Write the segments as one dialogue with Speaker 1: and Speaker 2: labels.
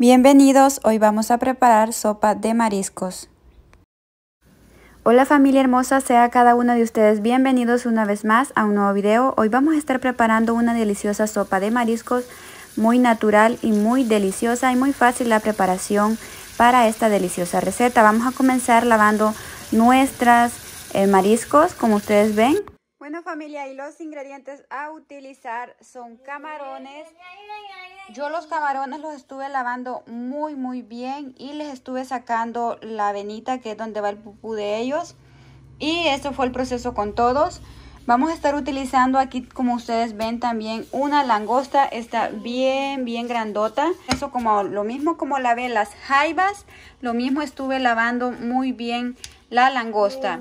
Speaker 1: Bienvenidos, hoy vamos a preparar sopa de mariscos. Hola familia hermosa, sea cada uno de ustedes bienvenidos una vez más a un nuevo video. Hoy vamos a estar preparando una deliciosa sopa de mariscos, muy natural y muy deliciosa y muy fácil la preparación para esta deliciosa receta. Vamos a comenzar lavando nuestras eh, mariscos, como ustedes ven. Bueno familia, y los ingredientes a utilizar son camarones. Yo los camarones los estuve lavando muy muy bien y les estuve sacando la venita que es donde va el pupú de ellos. Y eso fue el proceso con todos. Vamos a estar utilizando aquí, como ustedes ven también, una langosta. Está bien, bien grandota. Eso como lo mismo como lavé las jaivas lo mismo estuve lavando muy bien la langosta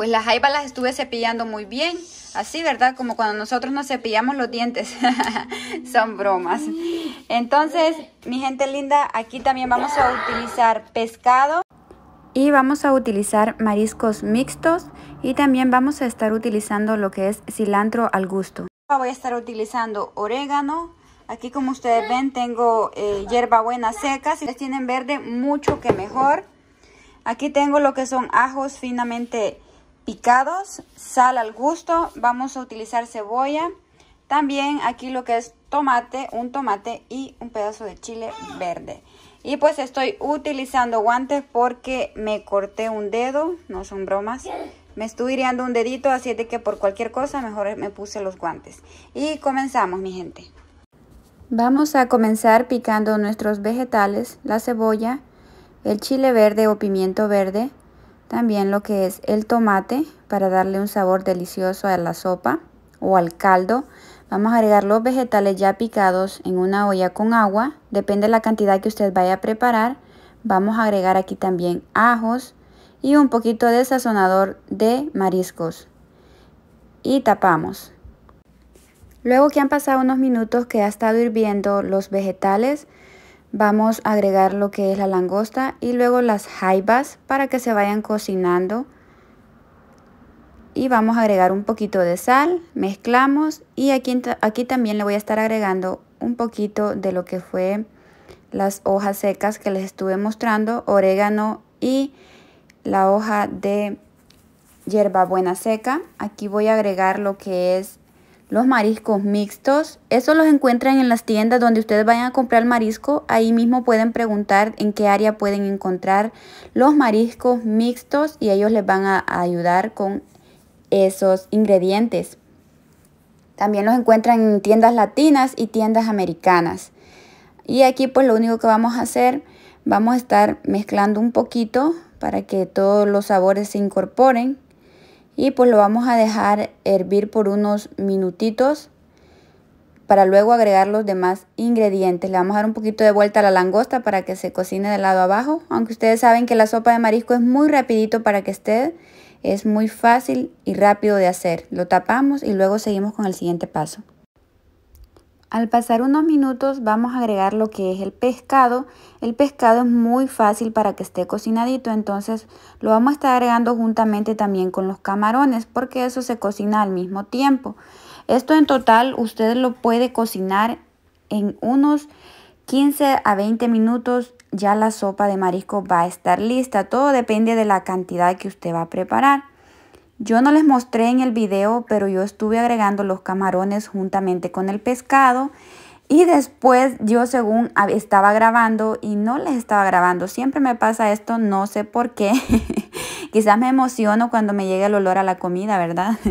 Speaker 1: pues las jaibas las estuve cepillando muy bien. Así, ¿verdad? Como cuando nosotros nos cepillamos los dientes. Son bromas. Entonces, mi gente linda, aquí también vamos a utilizar pescado. Y vamos a utilizar mariscos mixtos. Y también vamos a estar utilizando lo que es cilantro al gusto. Voy a estar utilizando orégano. Aquí como ustedes ven tengo hierba eh, hierbabuena seca. Si ustedes tienen verde, mucho que mejor. Aquí tengo lo que son ajos finamente picados, sal al gusto, vamos a utilizar cebolla, también aquí lo que es tomate, un tomate y un pedazo de chile verde. Y pues estoy utilizando guantes porque me corté un dedo, no son bromas. Me estoy hiriendo un dedito, así de que por cualquier cosa mejor me puse los guantes. Y comenzamos, mi gente. Vamos a comenzar picando nuestros vegetales, la cebolla, el chile verde o pimiento verde, también lo que es el tomate para darle un sabor delicioso a la sopa o al caldo. Vamos a agregar los vegetales ya picados en una olla con agua. Depende de la cantidad que usted vaya a preparar. Vamos a agregar aquí también ajos y un poquito de sazonador de mariscos. Y tapamos. Luego que han pasado unos minutos que ha estado hirviendo los vegetales, Vamos a agregar lo que es la langosta y luego las jaibas para que se vayan cocinando. Y vamos a agregar un poquito de sal, mezclamos y aquí, aquí también le voy a estar agregando un poquito de lo que fue las hojas secas que les estuve mostrando, orégano y la hoja de hierbabuena seca. Aquí voy a agregar lo que es los mariscos mixtos. Eso los encuentran en las tiendas donde ustedes vayan a comprar marisco. Ahí mismo pueden preguntar en qué área pueden encontrar los mariscos mixtos y ellos les van a ayudar con esos ingredientes. También los encuentran en tiendas latinas y tiendas americanas. Y aquí pues lo único que vamos a hacer, vamos a estar mezclando un poquito para que todos los sabores se incorporen y pues lo vamos a dejar hervir por unos minutitos para luego agregar los demás ingredientes. Le vamos a dar un poquito de vuelta a la langosta para que se cocine del lado abajo. Aunque ustedes saben que la sopa de marisco es muy rapidito para que esté. Es muy fácil y rápido de hacer. Lo tapamos y luego seguimos con el siguiente paso. Al pasar unos minutos vamos a agregar lo que es el pescado. El pescado es muy fácil para que esté cocinadito, entonces lo vamos a estar agregando juntamente también con los camarones porque eso se cocina al mismo tiempo. Esto en total usted lo puede cocinar en unos 15 a 20 minutos ya la sopa de marisco va a estar lista. Todo depende de la cantidad que usted va a preparar. Yo no les mostré en el video, pero yo estuve agregando los camarones juntamente con el pescado. Y después yo según estaba grabando y no les estaba grabando. Siempre me pasa esto, no sé por qué. Quizás me emociono cuando me llega el olor a la comida, ¿verdad?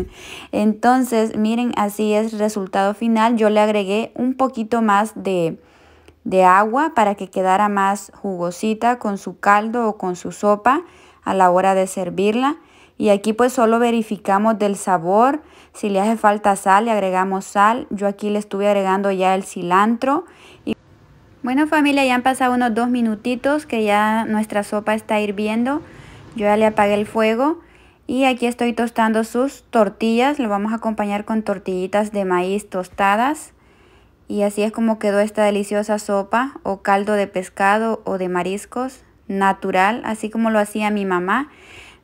Speaker 1: Entonces, miren, así es el resultado final. Yo le agregué un poquito más de, de agua para que quedara más jugosita con su caldo o con su sopa a la hora de servirla. Y aquí pues solo verificamos del sabor, si le hace falta sal le agregamos sal, yo aquí le estuve agregando ya el cilantro. Y... Bueno familia, ya han pasado unos dos minutitos que ya nuestra sopa está hirviendo, yo ya le apagué el fuego. Y aquí estoy tostando sus tortillas, lo vamos a acompañar con tortillitas de maíz tostadas. Y así es como quedó esta deliciosa sopa o caldo de pescado o de mariscos natural, así como lo hacía mi mamá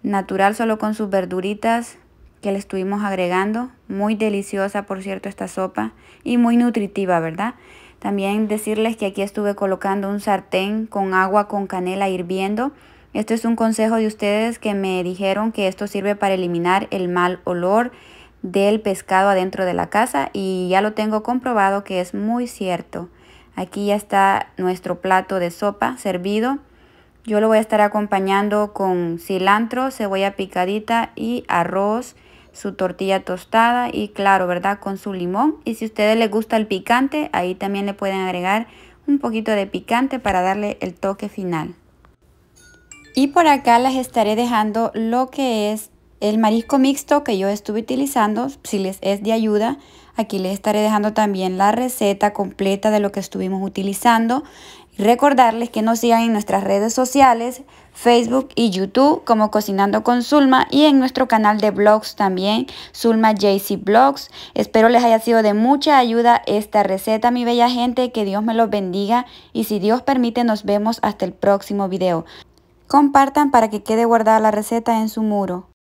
Speaker 1: natural solo con sus verduritas que le estuvimos agregando. Muy deliciosa, por cierto, esta sopa y muy nutritiva, ¿verdad? También decirles que aquí estuve colocando un sartén con agua con canela hirviendo. Esto es un consejo de ustedes que me dijeron que esto sirve para eliminar el mal olor del pescado adentro de la casa y ya lo tengo comprobado que es muy cierto. Aquí ya está nuestro plato de sopa servido. Yo lo voy a estar acompañando con cilantro, cebolla picadita y arroz, su tortilla tostada y claro, ¿verdad? Con su limón. Y si a ustedes les gusta el picante, ahí también le pueden agregar un poquito de picante para darle el toque final. Y por acá les estaré dejando lo que es el marisco mixto que yo estuve utilizando, si les es de ayuda. Aquí les estaré dejando también la receta completa de lo que estuvimos utilizando. Recordarles que nos sigan en nuestras redes sociales, Facebook y YouTube como Cocinando con Zulma y en nuestro canal de blogs también, Zulma JC Blogs. Espero les haya sido de mucha ayuda esta receta, mi bella gente, que Dios me los bendiga y si Dios permite nos vemos hasta el próximo video. Compartan para que quede guardada la receta en su muro.